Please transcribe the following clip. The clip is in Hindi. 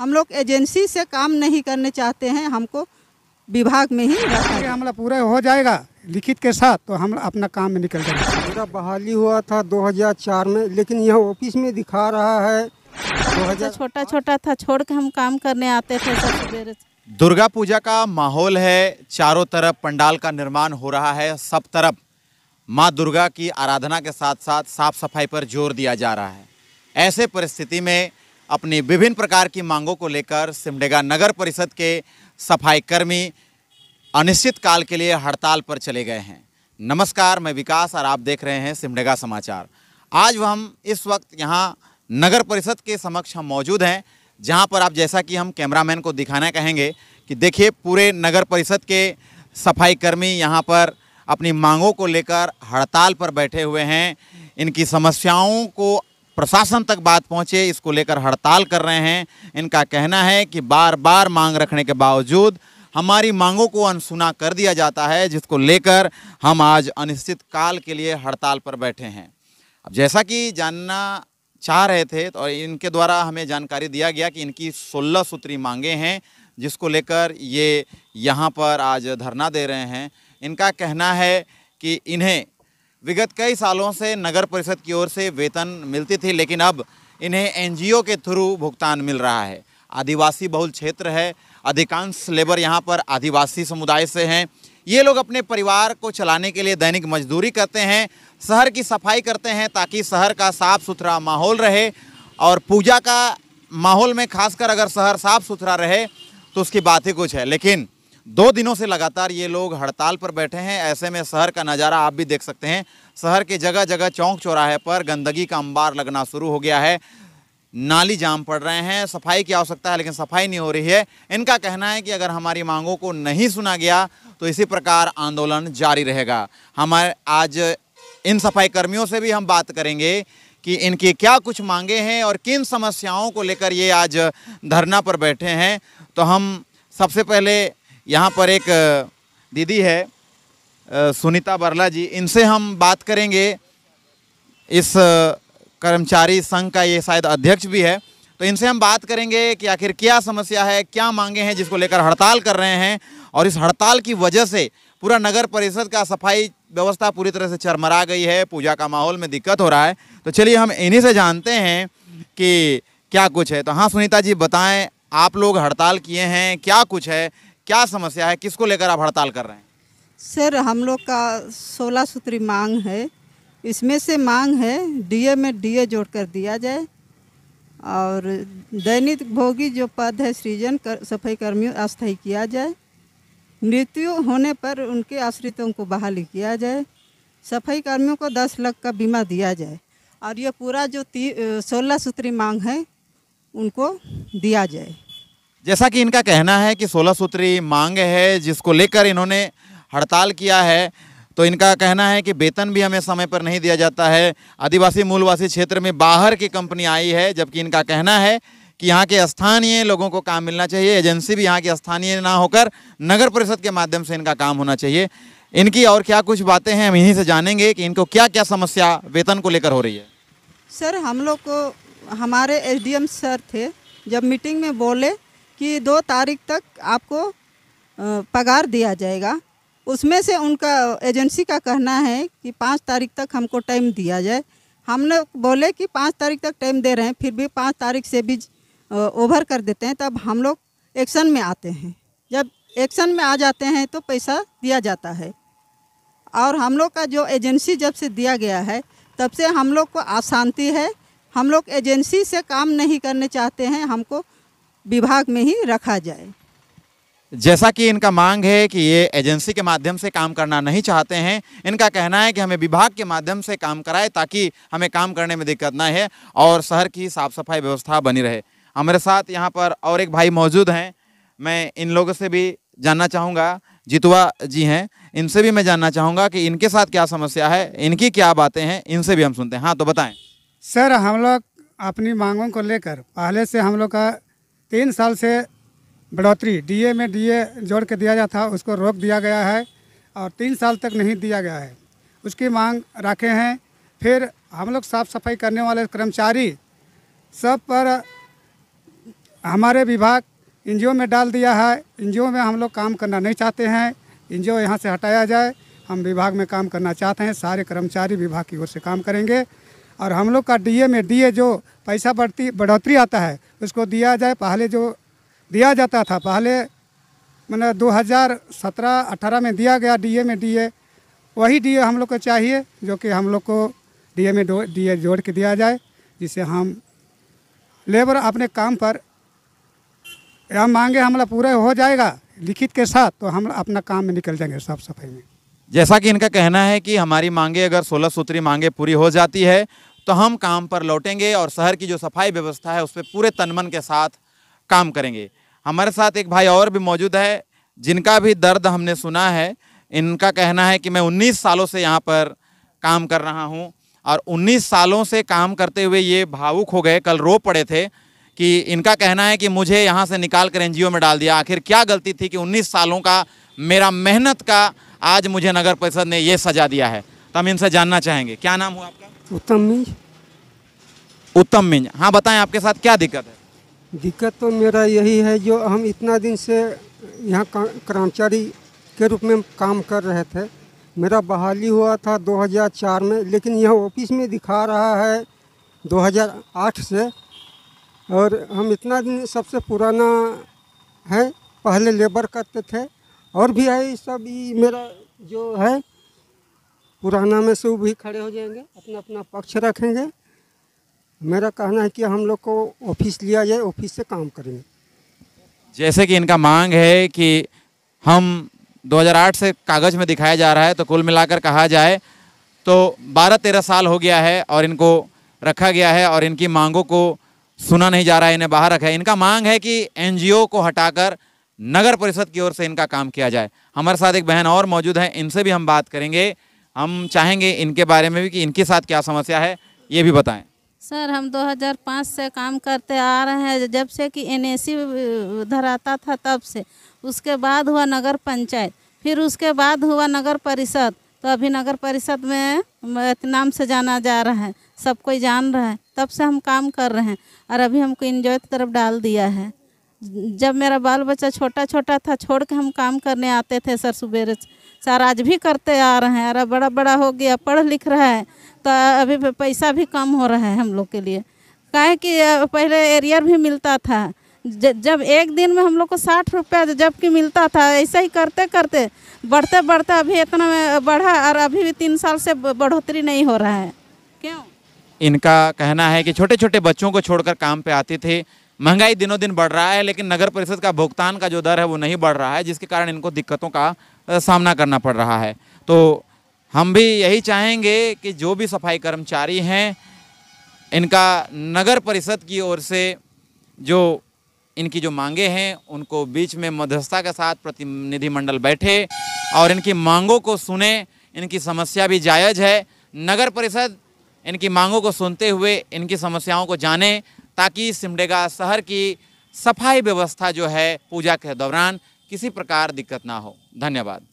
हम लोग एजेंसी से काम नहीं करने चाहते हैं हमको विभाग में ही हमला पूरा हो जाएगा लिखित के साथ तो हम अपना काम में निकल जाएंगे पूरा बहाली हुआ था 2004 में लेकिन यह ऑफिस में दिखा रहा है छोटा अच्छा, छोटा था छोड़ के हम काम करने आते थे दुर्गा पूजा का माहौल है चारों तरफ पंडाल का निर्माण हो रहा है सब तरफ माँ दुर्गा की आराधना के साथ साथ साफ सफाई पर जोर दिया जा रहा है ऐसे परिस्थिति में अपनी विभिन्न प्रकार की मांगों को लेकर सिमडेगा नगर परिषद के सफाई कर्मी अनिश्चित काल के लिए हड़ताल पर चले गए हैं नमस्कार मैं विकास और आप देख रहे हैं सिमडेगा समाचार आज हम इस वक्त यहाँ नगर परिषद के समक्ष हम मौजूद हैं जहाँ पर आप जैसा कि हम कैमरामैन को दिखाना कहेंगे कि देखिए पूरे नगर परिषद के सफाई कर्मी यहाँ पर अपनी मांगों को लेकर हड़ताल पर बैठे हुए हैं इनकी समस्याओं को प्रशासन तक बात पहुंचे इसको लेकर हड़ताल कर रहे हैं इनका कहना है कि बार बार मांग रखने के बावजूद हमारी मांगों को अनसुना कर दिया जाता है जिसको लेकर हम आज अनिश्चित काल के लिए हड़ताल पर बैठे हैं अब जैसा कि जानना चाह रहे थे तो इनके द्वारा हमें जानकारी दिया गया कि इनकी सोलह सूत्री मांगे हैं जिसको लेकर ये यहाँ पर आज धरना दे रहे हैं इनका कहना है कि इन्हें विगत कई सालों से नगर परिषद की ओर से वेतन मिलती थी लेकिन अब इन्हें एनजीओ के थ्रू भुगतान मिल रहा है आदिवासी बहुल क्षेत्र है अधिकांश लेबर यहाँ पर आदिवासी समुदाय से हैं ये लोग अपने परिवार को चलाने के लिए दैनिक मजदूरी करते हैं शहर की सफाई करते हैं ताकि शहर का साफ़ सुथरा माहौल रहे और पूजा का माहौल में खासकर अगर शहर साफ़ सुथरा रहे तो उसकी बात ही कुछ है लेकिन दो दिनों से लगातार ये लोग हड़ताल पर बैठे हैं ऐसे में शहर का नज़ारा आप भी देख सकते हैं शहर के जगह जगह चौंक चौराहे पर गंदगी का अंबार लगना शुरू हो गया है नाली जाम पड़ रहे हैं सफाई की आवश्यकता है लेकिन सफाई नहीं हो रही है इनका कहना है कि अगर हमारी मांगों को नहीं सुना गया तो इसी प्रकार आंदोलन जारी रहेगा हमारे आज इन सफाई कर्मियों से भी हम बात करेंगे कि इनकी क्या कुछ मांगे हैं और किन समस्याओं को लेकर ये आज धरना पर बैठे हैं तो हम सबसे पहले यहाँ पर एक दीदी है सुनीता बरला जी इनसे हम बात करेंगे इस कर्मचारी संघ का ये शायद अध्यक्ष भी है तो इनसे हम बात करेंगे कि आखिर क्या समस्या है क्या मांगे हैं जिसको लेकर हड़ताल कर रहे हैं और इस हड़ताल की वजह से पूरा नगर परिषद का सफाई व्यवस्था पूरी तरह से चरमरा गई है पूजा का माहौल में दिक्कत हो रहा है तो चलिए हम इन्हीं से जानते हैं कि क्या कुछ है तो हाँ सुनीता जी बताएं आप लोग हड़ताल किए हैं क्या कुछ है क्या समस्या है किसको लेकर आप हड़ताल कर रहे हैं सर हम लोग का सोलह सूत्री मांग है इसमें से मांग है डीए में डीए जोड़ कर दिया जाए और दैनिक भोगी जो पद है सृजन कर सफाई कर्मियों अस्थायी किया जाए मृत्यु होने पर उनके आश्रितों को बहाली किया जाए सफाई कर्मियों को दस लाख का बीमा दिया जाए और ये पूरा जो सोलह सूत्री मांग है उनको दिया जाए जैसा कि इनका कहना है कि सोलह सूत्री मांग है जिसको लेकर इन्होंने हड़ताल किया है तो इनका कहना है कि वेतन भी हमें समय पर नहीं दिया जाता है आदिवासी मूलवासी क्षेत्र में बाहर की कंपनी आई है जबकि इनका कहना है कि यहाँ के स्थानीय लोगों को काम मिलना चाहिए एजेंसी भी यहाँ की स्थानीय ना होकर नगर परिषद के माध्यम से इनका काम होना चाहिए इनकी और क्या कुछ बातें हैं हम यहीं से जानेंगे कि इनको क्या क्या समस्या वेतन को लेकर हो रही है सर हम लोग को हमारे एसडीएम सर थे जब मीटिंग में बोले कि दो तारीख तक आपको पगार दिया जाएगा उसमें से उनका एजेंसी का कहना है कि पाँच तारीख तक हमको टाइम दिया जाए हमने बोले कि पाँच तारीख तक टाइम दे रहे हैं फिर भी पाँच तारीख से भी ओवर कर देते हैं तब हम लोग एक्शन में आते हैं जब एक्शन में आ जाते हैं तो पैसा दिया जाता है और हम लोग का जो एजेंसी जब से दिया गया है तब से हम लोग को अशांति है हम लोग एजेंसी से काम नहीं करने चाहते हैं हमको विभाग में ही रखा जाए जैसा कि इनका मांग है कि ये एजेंसी के माध्यम से काम करना नहीं चाहते हैं इनका कहना है कि हमें विभाग के माध्यम से काम कराए ताकि हमें काम करने में दिक्कत ना है और शहर की साफ़ सफाई व्यवस्था बनी रहे हमारे साथ यहाँ पर और एक भाई मौजूद हैं मैं इन लोगों से भी जानना चाहूँगा जितवा जी हैं इनसे भी मैं जानना चाहूँगा कि इनके साथ क्या समस्या है इनकी क्या बातें हैं इनसे भी हम सुनते हैं हाँ तो बताएँ सर हम लोग अपनी मांगों को लेकर पहले से हम लोग का तीन साल से बढ़ोतरी डीए में डीए जोड़ के दिया जाता उसको रोक दिया गया है और तीन साल तक नहीं दिया गया है उसकी मांग रखे हैं फिर हम लोग साफ़ सफाई करने वाले कर्मचारी सब पर हमारे विभाग एन में डाल दिया है एन में हम लोग काम करना नहीं चाहते हैं एन जी यहाँ से हटाया जाए हम विभाग में काम करना चाहते हैं सारे कर्मचारी विभाग की ओर से काम करेंगे और हम लोग का डीए में डीए जो पैसा बढ़ती बढ़ोतरी आता है उसको दिया जाए पहले जो दिया जाता था पहले मैंने 2017-18 में दिया गया डीए में डीए वही डीए हम लोग को चाहिए जो कि हम लोग को डीए में डीए जोड़ के दिया जाए जिससे हम लेबर अपने काम पर हम मांगे हमला पूरा हो जाएगा लिखित के साथ तो हम अपना काम में निकल जाएंगे साफ सफाई में जैसा कि इनका कहना है कि हमारी मांगे अगर सोलह सूत्री मांगे पूरी हो जाती है तो हम काम पर लौटेंगे और शहर की जो सफाई व्यवस्था है उस पर पूरे तनमन के साथ काम करेंगे हमारे साथ एक भाई और भी मौजूद है जिनका भी दर्द हमने सुना है इनका कहना है कि मैं उन्नीस सालों से यहाँ पर काम कर रहा हूँ और उन्नीस सालों से काम करते हुए ये भावुक हो गए कल रो पड़े थे कि इनका कहना है कि मुझे यहाँ से निकाल कर एन में डाल दिया आखिर क्या गलती थी कि उन्नीस सालों का मेरा मेहनत का आज मुझे नगर परिषद ने ये सजा दिया है तो हम इनसे जानना चाहेंगे क्या नाम हुआ आपका उत्तम मिंज उत्तम मिंज हाँ बताएं आपके साथ क्या दिक्कत है दिक्कत तो मेरा यही है जो हम इतना दिन से यहाँ कर्मचारी के रूप में काम कर रहे थे मेरा बहाली हुआ था 2004 में लेकिन यह ऑफिस में दिखा रहा है 2008 से और हम इतना दिन सबसे पुराना है पहले लेबर करते थे और भी है सब ये मेरा जो है पुराना में से भी खड़े हो जाएंगे अपना अपना पक्ष रखेंगे मेरा कहना है कि हम लोग को ऑफिस लिया जाए ऑफिस से काम करेंगे जैसे कि इनका मांग है कि हम 2008 से कागज़ में दिखाया जा रहा है तो कुल मिलाकर कहा जाए तो 12-13 साल हो गया है और इनको रखा गया है और इनकी मांगों को सुना नहीं जा रहा है इन्हें बाहर रखा है इनका मांग है कि एन को हटाकर नगर परिषद की ओर से इनका काम किया जाए हमारे साथ एक बहन और मौजूद है इनसे भी हम बात करेंगे हम चाहेंगे इनके बारे में भी कि इनके साथ क्या समस्या है ये भी बताएं सर हम 2005 से काम करते आ रहे हैं जब से कि एनएसी धराता था तब से उसके बाद हुआ नगर पंचायत फिर उसके बाद हुआ नगर परिषद तो अभी नगर परिषद में नाम से जाना जा रहा है सब कोई जान रहा है तब से हम काम कर रहे हैं और अभी हमको इंजॉय की तरफ डाल दिया है जब मेरा बाल बच्चा छोटा छोटा था छोड़ के हम काम करने आते थे सर सवेरे सर आज भी करते आ रहे हैं अरे बड़ा बड़ा हो गया पढ़ लिख रहा है तो अभी पैसा भी कम हो रहा है हम लोग के लिए कहे कि पहले एरियर भी मिलता था जब एक दिन में हम लोग को साठ रुपया जबकि मिलता था ऐसा ही करते करते बढ़ते बढ़ते अभी इतना बढ़ा और अभी भी तीन साल से बढ़ोतरी नहीं हो रहा है क्यों इनका कहना है कि छोटे छोटे बच्चों को छोड़कर काम पे आते थे महंगाई दिनों दिन बढ़ रहा है लेकिन नगर परिषद का भुगतान का जो दर है वो नहीं बढ़ रहा है जिसके कारण इनको दिक्कतों का सामना करना पड़ रहा है तो हम भी यही चाहेंगे कि जो भी सफाई कर्मचारी हैं इनका नगर परिषद की ओर से जो इनकी जो मांगे हैं उनको बीच में मध्यस्थता के साथ प्रतिनिधिमंडल बैठे और इनकी मांगों को सुने इनकी समस्या भी जायज़ है नगर परिषद इनकी मांगों को सुनते हुए इनकी समस्याओं को जाने ताकि सिमडेगा शहर की सफाई व्यवस्था जो है पूजा के दौरान किसी प्रकार दिक्कत ना हो धन्यवाद